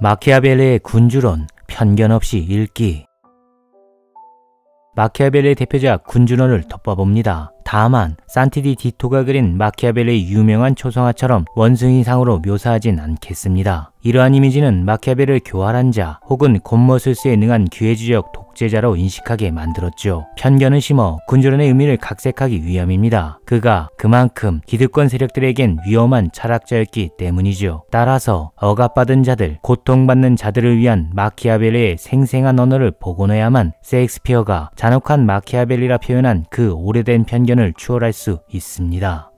마키아벨레의 군주론 편견 없이 읽기 마키아벨레의 대표작 군주론을 덮어봅니다. 다만 산티디 디토가 그린 마키아벨레의 유명한 초상화처럼 원숭이상으로 묘사하진 않겠습니다. 이러한 이미지는 마키아벨을 교활한 자 혹은 겉모술수에 능한 기회주의적 독재자로 인식하게 만들었죠. 편견을 심어 군주론의 의미를 각색하기 위함입니다. 그가 그만큼 기득권 세력들에겐 위험한 철학자였기 때문이죠. 따라서 억압받은 자들, 고통받는 자들을 위한 마키아벨의 생생한 언어를 복원해야만 세익스피어가 잔혹한 마키아벨리라 표현한 그 오래된 편견을 추월할 수 있습니다.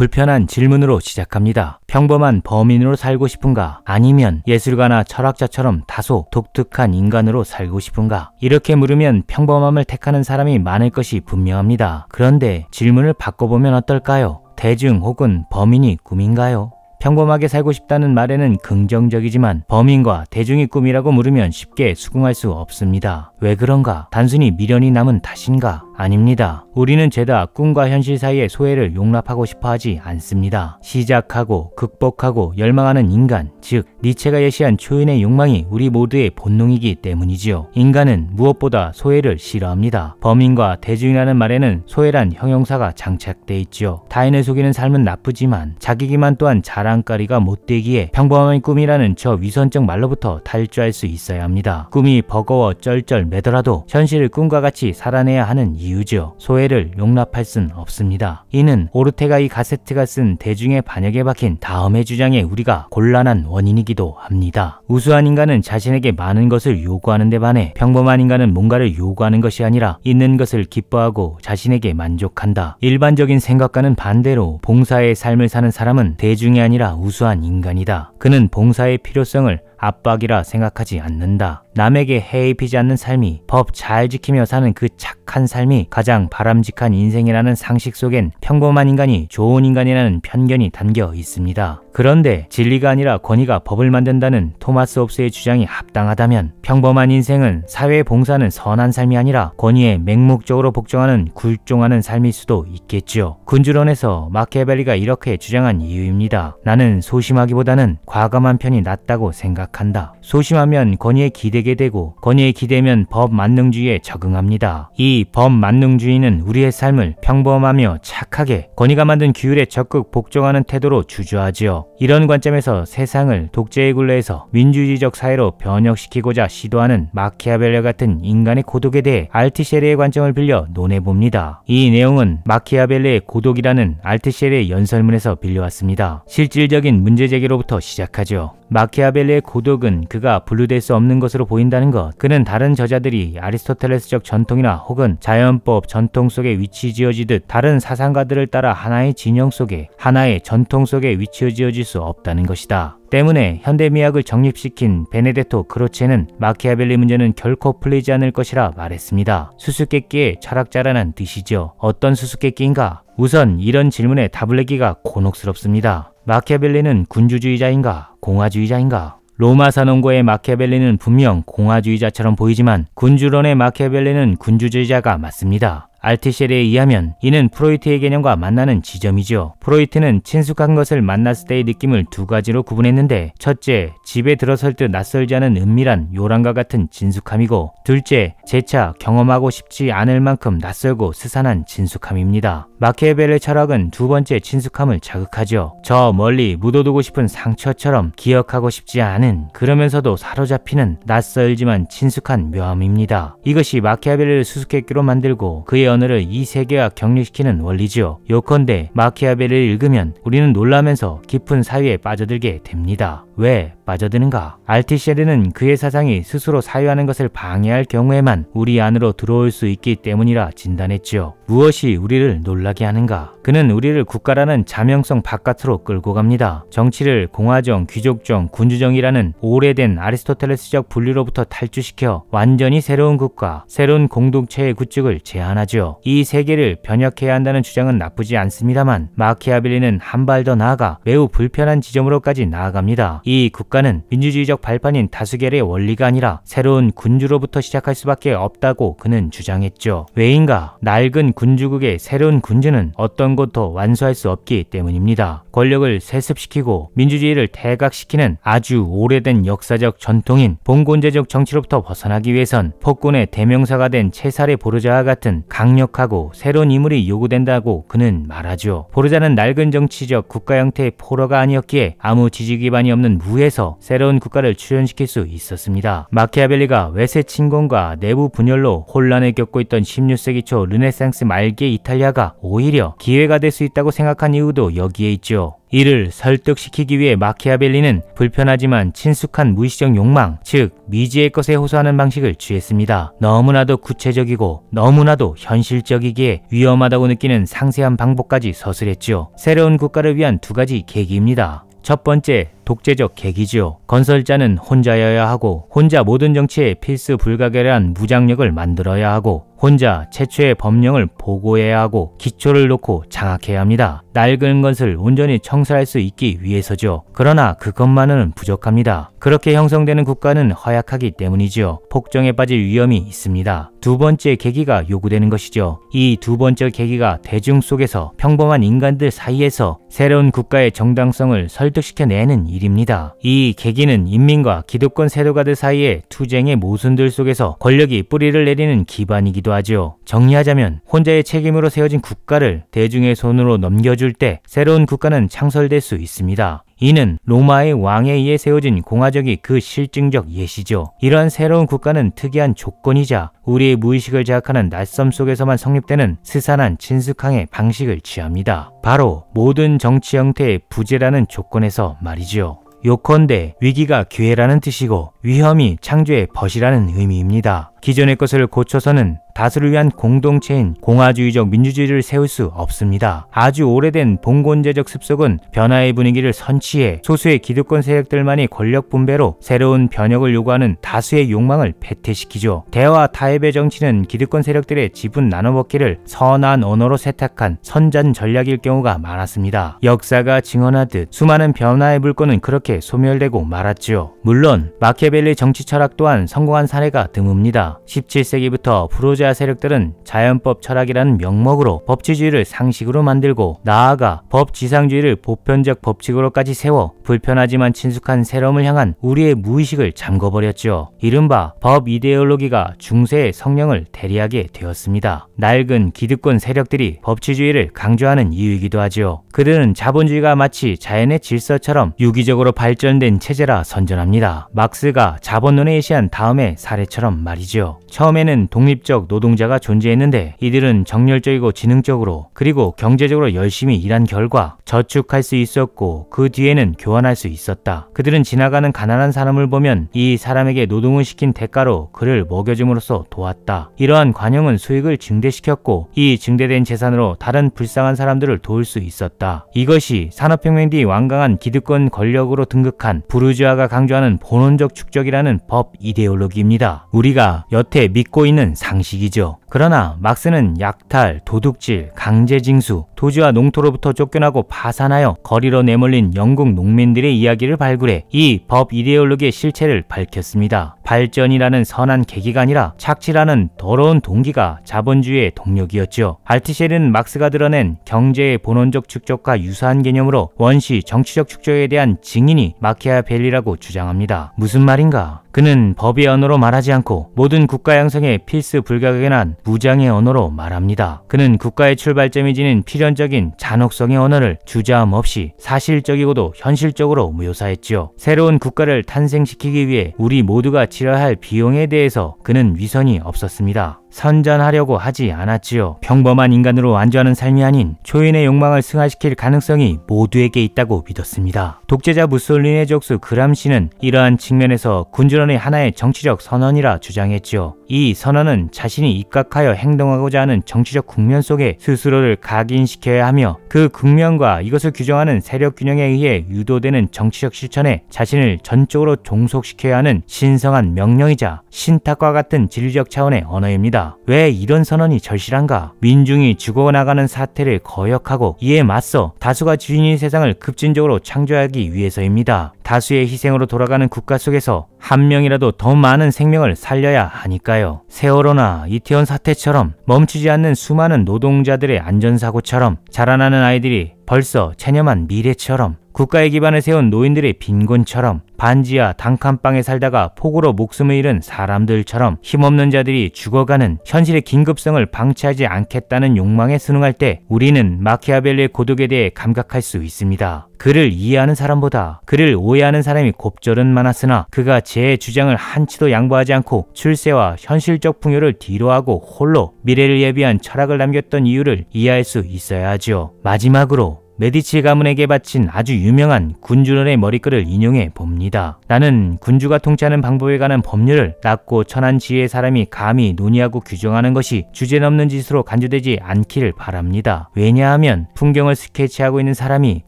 불편한 질문으로 시작합니다. 평범한 범인으로 살고 싶은가? 아니면 예술가나 철학자처럼 다소 독특한 인간으로 살고 싶은가? 이렇게 물으면 평범함을 택하는 사람이 많을 것이 분명합니다. 그런데 질문을 바꿔보면 어떨까요? 대중 혹은 범인이 꿈인가요? 평범하게 살고 싶다는 말에는 긍정적이지만 범인과 대중이 꿈이라고 물으면 쉽게 수긍할 수 없습니다. 왜 그런가? 단순히 미련이 남은 탓인가? 아닙니다. 우리는 죄다 꿈과 현실 사이의 소외를 용납하고 싶어 하지 않습니다. 시작하고 극복하고 열망하는 인간, 즉 니체가 예시한 초인의 욕망이 우리 모두의 본능이기 때문이지요. 인간은 무엇보다 소외를 싫어합니다. 범인과 대중이라는 말에는 소외란 형용사가 장착돼 있지요. 타인을 속이는 삶은 나쁘지만 자기 기만 또한 자랑거리가 못되기에 평범한 꿈이라는 저 위선적 말로부터 탈주할 수 있어야 합니다. 꿈이 버거워 쩔쩔 매더라도 현실을 꿈과 같이 살아내야 하는 이유 이유죠. 소외를 용납할 순 없습니다. 이는 오르테가 이 가세트가 쓴 대중의 반역에 박힌 다음의 주장에 우리가 곤란한 원인이기도 합니다. 우수한 인간은 자신에게 많은 것을 요구하는 데 반해 평범한 인간은 뭔가를 요구하는 것이 아니라 있는 것을 기뻐하고 자신에게 만족한다. 일반적인 생각과는 반대로 봉사의 삶을 사는 사람은 대중이 아니라 우수한 인간이다. 그는 봉사의 필요성을 압박이라 생각하지 않는다. 남에게 해이 피지 않는 삶이 법 잘 지키며 사는 그 착한 삶이 가장 바람직한 인생이라는 상식 속엔 평범한 인간이 좋은 인간이라는 편견이 담겨 있습니다. 그런데 진리가 아니라 권위가 법을 만든다는 토마스 옵스의 주장이 합당하다면 평범한 인생은 사회 봉사는 선한 삶이 아니라 권위에 맹목적으로 복종하는 굴종하는 삶일 수도 있겠지요. 군주론에서 마키아벨리가 이렇게 주장한 이유입니다. 나는 소심하기보다는 과감한 편이 낫다고 생각 합니다 생각한다. 소심하면 권위에 기대게 되고 권위에 기대면 법만능주의에 적응합니다. 이 법만능주의는 우리의 삶을 평범하며 착하게 권위가 만든 규율에 적극 복종하는 태도로 주저하지요. 이런 관점에서 세상을 독재의 굴레에서 민주주의적 사회로 변혁시키고자 시도하는 마키아벨레 같은 인간의 고독에 대해 알티셰르의 관점을 빌려 논해봅니다. 이 내용은 마키아벨레의 고독이라는 알티셰르의 연설문에서 빌려왔습니다. 실질적인 문제제기로부터 시작하죠. 마키아벨레의 고독 도독은 그가 분류될 수 없는 것으로 보인다는 것. 그는 다른 저자들이 아리스토텔레스적 전통이나 혹은 자연법 전통 속에 위치 지어지듯 다른 사상가들을 따라 하나의 진영 속에 하나의 전통 속에 위치 지어질 수 없다는 것이다. 때문에 현대미학을 정립시킨 베네데토 크로체는 마키아벨리 문제는 결코 풀리지 않을 것이라 말했습니다. 수수께끼의 철학자라는 뜻이죠. 어떤 수수께끼인가? 우선 이런 질문에 답을 내기가 곤혹스럽습니다. 마키아벨리는 군주주의자인가? 공화주의자인가? 로마 사원고의 마키아벨리는 분명 공화주의자처럼 보이지만 군주론의 마키아벨리는 군주주의자가 맞습니다. 알티셸에 의하면 이는 프로이트의 개념과 만나는 지점이죠. 프로이트는 친숙한 것을 만났을 때의 느낌을 두 가지로 구분했는데 첫째, 집에 들어설 듯 낯설지 않은 은밀한 요란과 같은 진숙함이고 둘째, 재차 경험하고 싶지 않을 만큼 낯설고 스산한 진숙함입니다. 마키아벨의 철학은 두 번째 친숙함을 자극하죠. 저 멀리 묻어두고 싶은 상처처럼 기억하고 싶지 않은 그러면서도 사로잡히는 낯설지만 친숙한 묘함입니다. 이것이 마키아벨을 수수께끼로 만들고 그의 언어를 이 세계와 격리시키는 원리지요. 요컨대 마키아벨을 읽으면 우리는 놀라면서 깊은 사유에 빠져들게 됩니다. 왜 빠져드는가? 알티셰르는 그의 사상이 스스로 사유하는 것을 방해할 경우에만 우리 안으로 들어올 수 있기 때문이라 진단했지요. 무엇이 우리를 놀라게 하는가? 그는 우리를 국가라는 자명성 바깥으로 끌고 갑니다. 정치를 공화정, 귀족정, 군주정이라는 오래된 아리스토텔레스적 분류로부터 탈주시켜 완전히 새로운 국가, 새로운 공동체의 구축을 제한하죠이 세계를 변혁해야 한다는 주장은 나쁘지 않습니다만 마키아빌리는 한 발 더 나아가 매우 불편한 지점으로까지 나아갑니다. 이 국가는 민주주의적 발판인 다수결의 원리가 아니라 새로운 군주로부터 시작할 수밖에 없다고 그는 주장했죠. 왜인가? 낡은 군주국의 새로운 군주는 어떤 것도 완수할 수 없기 때문입니다. 권력을 세습시키고 민주주의를 퇴각시키는 아주 오래된 역사적 전통인 봉건제적 정치로부터 벗어나기 위해선 폭군의 대명사가 된 채살의 보르자와 같은 강력하고 새로운 인물이 요구된다고 그는 말하죠. 보르자는 낡은 정치적 국가 형태의 포로가 아니었기에 아무 지지 기반이 없는 무에서 새로운 국가를 출현시킬 수 있었습니다. 마키아벨리가 외세 침공과 내부 분열로 혼란을 겪고 있던 16세기 초 르네상스 말기의 이탈리아가 오히려 기회가 될 수 있다고 생각한 이유도 여기에 있죠. 이를 설득시키기 위해 마키아벨리는 불편하지만 친숙한 무의식적 욕망, 즉 미지의 것에 호소하는 방식을 취했습니다. 너무나도 구체적이고 너무나도 현실적이기에 위험하다고 느끼는 상세한 방법까지 서술했죠. 새로운 국가를 위한 두 가지 계기입니다. 첫 번째, 독재적 계기지요. 건설자는 혼자여야 하고 혼자 모든 정치에 필수 불가결한 무장력을 만들어야 하고 혼자 최초의 법령을 보고해야 하고 기초를 놓고 장악해야 합니다. 낡은 것을 온전히 청소할수 있기 위해서죠. 그러나 그것만은 부족합니다. 그렇게 형성되는 국가는 허약하기 때문이지요. 폭정에 빠질 위험이 있습니다. 두 번째 계기가 요구되는 것이죠. 이 두 번째 계기가 대중 속에서 평범한 인간들 사이에서 새로운 국가의 정당성을 설득시켜내는 일 일입니다. 이 계기는 인민과 기득권 세력가들 사이의 투쟁의 모순들 속에서 권력이 뿌리를 내리는 기반이기도 하죠. 정리하자면 혼자의 책임으로 세워진 국가를 대중의 손으로 넘겨줄 때 새로운 국가는 창설될 수 있습니다. 이는 로마의 왕에 의해 세워진 공화정이 그 실증적 예시죠. 이러한 새로운 국가는 특이한 조건이자 우리의 무의식을 자극하는 낯섦 속에서만 성립되는 스산한 친숙항의 방식을 취합니다. 바로 모든 정치 형태의 부재라는 조건에서 말이죠. 요컨대 위기가 기회라는 뜻이고 위험이 창조의 벗이라는 의미입니다. 기존의 것을 고쳐서는 다수를 위한 공동체인 공화주의적 민주주의를 세울 수 없습니다. 아주 오래된 봉건제적 습속은 변화의 분위기를 선취해 소수의 기득권 세력들만이 권력 분배로 새로운 변혁을 요구하는 다수의 욕망을 배태시키죠. 대화 타협의 정치는 기득권 세력들의 지분 나눠먹기를 선한 언어로 세탁한 선전 전략일 경우가 많았습니다. 역사가 증언하듯 수많은 변화의 물건은 그렇게 소멸되고 말았지요. 물론 마케 마키아벨리 정치 철학 또한 성공한 사례가 드뭅니다. 17세기부터 프로자 세력들은 자연법 철학이라는 명목으로 법치주의를 상식으로 만들고 나아가 법지상주의를 보편적 법칙으로까지 세워 불편하지만 친숙한 세럼을 향한 우리의 무의식을 잠궈버렸죠. 이른바 법 이데올로기가 중세의 성령을 대리하게 되었습니다. 낡은 기득권 세력들이 법치주의를 강조하는 이유이기도 하죠. 그들은 자본주의가 마치 자연의 질서처럼 유기적으로 발전된 체제라 선전합니다. 막스가 자본론에 예시한 다음의 사례처럼 말이죠. 처음에는 독립적 노동자가 존재했는데 이들은 정열적이고 지능적으로 그리고 경제적으로 열심히 일한 결과 저축할 수 있었고 그 뒤에는 교환할 수 있었다. 그들은 지나가는 가난한 사람을 보면 이 사람에게 노동을 시킨 대가로 그를 먹여줌으로써 도왔다. 이러한 관용은 수익을 증대시켰고 이 증대된 재산으로 다른 불쌍한 사람들을 도울 수 있었다. 이것이 산업혁명 뒤 완강한 기득권 권력으로 등극한 부르주아가 강조하는 본원적 축적이라는 법 이데올로기입니다. 우리가 여태 믿고 있는 상식이죠. 그러나 막스는 약탈, 도둑질, 강제징수, 도지와 농토로부터 쫓겨나고 파산하여 거리로 내몰린 영국 농민들의 이야기를 발굴해 이 법 이데올로기의 실체를 밝혔습니다. 발전이라는 선한 계기가 아니라 착취라는 더러운 동기가 자본주의의 동력이었죠. 알티셸은 막스가 드러낸 경제의 본원적 축적과 유사한 개념으로 원시 정치적 축적에 대한 증인이 마키아벨리라고 주장합니다. 무슨 말인가? 그는 법의 언어로 말하지 않고 모든 국가 양성의 필수 불가격에 난 무장의 언어로 말합니다. 그는 국가의 출발점이 지닌 필연적인 잔혹성의 언어를 주저함 없이 사실적이고도 현실적으로 묘사했지요. 새로운 국가를 탄생시키기 위해 우리 모두가 치러야 할 비용에 대해서 그는 위선이 없었습니다. 선전하려고 하지 않았지요. 평범한 인간으로 안주하는 삶이 아닌 초인의 욕망을 승화시킬 가능성이 모두에게 있다고 믿었습니다. 독재자 무솔린의 족수 그람시는 이러한 측면에서 군주론의 하나의 정치적 선언이라 주장했지요. 이 선언은 자신이 입각하여 행동하고자 하는 정치적 국면 속에 스스로를 각인시켜야 하며 그 국면과 이것을 규정하는 세력 균형에 의해 유도되는 정치적 실천에 자신을 전적으로 종속시켜야 하는 신성한 명령이자 신탁과 같은 진리적 차원의 언어입니다. 있다. 왜 이런 선언이 절실한가? 민중이 죽어나가는 사태를 거역하고 이에 맞서 다수가 주인인 세상을 급진적으로 창조하기 위해서입니다. 다수의 희생으로 돌아가는 국가 속에서 한 명이라도 더 많은 생명을 살려야 하니까요. 세월호나 이태원 사태처럼 멈추지 않는 수많은 노동자들의 안전사고처럼 자라나는 아이들이 벌써 체념한 미래처럼 국가의 기반을 세운 노인들의 빈곤처럼 반지하 단칸방에 살다가 폭우로 목숨을 잃은 사람들처럼 힘없는 자들이 죽어가는 현실의 긴급성을 방치하지 않겠다는 욕망에 순응할 때 우리는 마키아벨리의 고독에 대해 감각할 수 있습니다. 그를 이해하는 사람보다 그를 오해하는 사람이 곱절은 많았으나 그가 제 주장을 한치도 양보하지 않고 출세와 현실적 풍요를 뒤로하고 홀로 미래를 예비한 철학을 남겼던 이유를 이해할 수 있어야 하지요. 마지막으로 메디치 가문에게 바친 아주 유명한 군주론의 머리글을 인용해 봅니다. 나는 군주가 통치하는 방법에 관한 법률을 낮고 천한 지위의 사람이 감히 논의하고 규정하는 것이 주제 넘는 짓으로 간주되지 않기를 바랍니다. 왜냐하면 풍경을 스케치하고 있는 사람이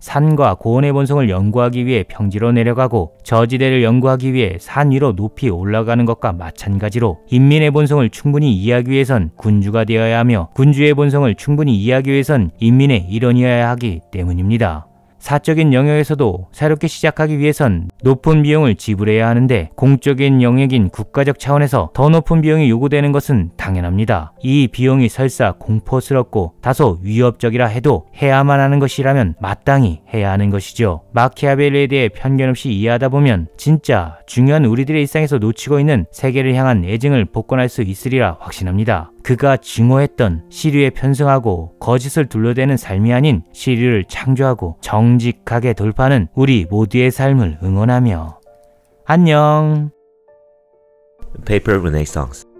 산과 고원의 본성을 연구하기 위해 평지로 내려가고 저지대를 연구하기 위해 산 위로 높이 올라가는 것과 마찬가지로 인민의 본성을 충분히 이해하기 위해선 군주가 되어야 하며 군주의 본성을 충분히 이해하기 위해선 인민의 일원이어야 하기 때문입니다. 때문입니다. 사적인 영역에서도 새롭게 시작하기 위해선 높은 비용을 지불해야 하는데 공적인 영역인 국가적 차원에서 더 높은 비용이 요구되는 것은 당연합니다. 이 비용이 설사 공포스럽고 다소 위협적이라 해도 해야만 하는 것이라면 마땅히 해야 하는 것이죠. 마키아벨리에 대해 편견 없이 이해하다 보면 진짜 중요한 우리들의 일상에서 놓치고 있는 세계를 향한 애증을 복권할 수 있으리라 확신합니다. 그가 증오했던 시류에 편승하고 거짓을 둘러대는 삶이 아닌 시류를 창조하고 정직하게 돌파하는 우리 모두의 삶을 응원하며 안녕. Paper Renaissance